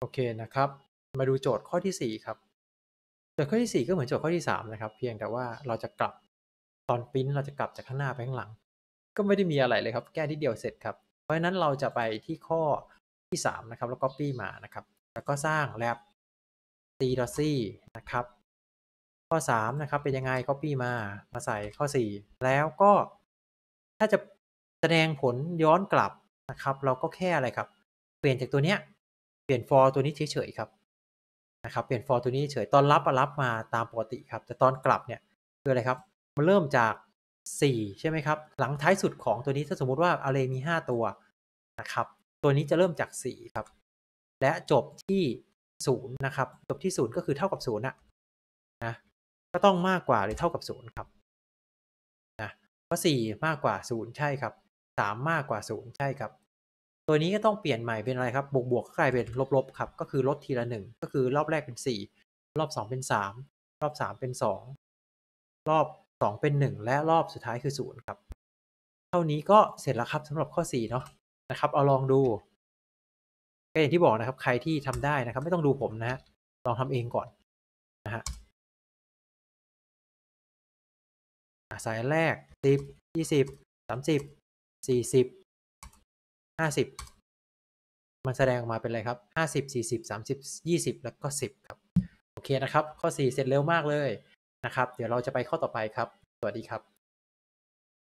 โอเคนะครับมาดูโจทย์ข้อที่ 4 ครับโจทย์ข้อที่ 4 ก็เหมือนโจทย์ข้อที่3นะครับ เพียงแต่ว่าเราจะกลับตอนปิ้นเราจะกลับจากข้างหน้าไปข้างหลัง ก็ไม่ได้มีอะไรเลยครับแก้ที่เดียวเสร็จครับ เพราะฉะนั้นเราจะไปที่ข้อที่ 3 นะครับ แล้วก็ปี้มานะครับ แล้วก็สร้างแลบ c c นะครับ ข้อ 3 นะครับเป็นยังไง copy มามาใส่ข้อ4 แล้วก็ถ้าจะแสดงผลย้อนกลับนะครับ เราก็แค่อะไรครับ เปลี่ยนจากตัวเนี้ยเปลี่ยน for ตัวนี้เฉย ๆ ครับนะครับ เปลี่ยน for ตัวนี้เฉยตอนรับรับมาตามปกติครับแต่ตอนกลับเนี่ยคืออะไรครับมันเริ่มจาก4ใช่ไหมครับหลังท้ายสุดของตัวนี้ถ้าสมมุติว่าอะเรมี 5 ตัวนะครับตัวนี้จะเริ่มจาก 4 ครับ และจบที่0นะครับจบที่ 0 ก็คือเท่ากับ0นะนะก็ต้องมากกว่าหรือเท่ากับ 0 ครับนะเพราะ4มากกว่า 0 ใช่ครับ3มากกว่า0ใช่ครับตัวนี้ก็ต้องเปลี่ยนใหม่เป็นอะไรครับ บวกบวกก็กลายเป็นลบลบครับ ก็คือลดทีละหนึ่งก็คือรอบแรกเป็นสี่รอบสองเป็นสามรอบสามเป็นสองรอบสองเป็นหนึ่งและรอบสุดท้ายคือศูนย์ครับ เท่านี้ก็เสร็จแล้วครับสำหรับข้อสี่เนาะนะครับเอาลองดูก็อย่างที่บอกนะครับใครที่ทำได้นะครับไม่ต้องดูผมนะฮะลองทำเองก่อนนะฮะสายแรกสิบยี่สิบสามสิบสี่สิบห้าสิบมันแสดงออกมาเป็นอะไรครับห้าสิบสี่สิบสามสิบยี่สิบแล้วก็สิบครับ โอเคนะครับข้อสี่เสร็จเร็วมากเลยนะครับ เดี๋ยวเราจะไปข้อต่อไปครับ สวัสดีครับ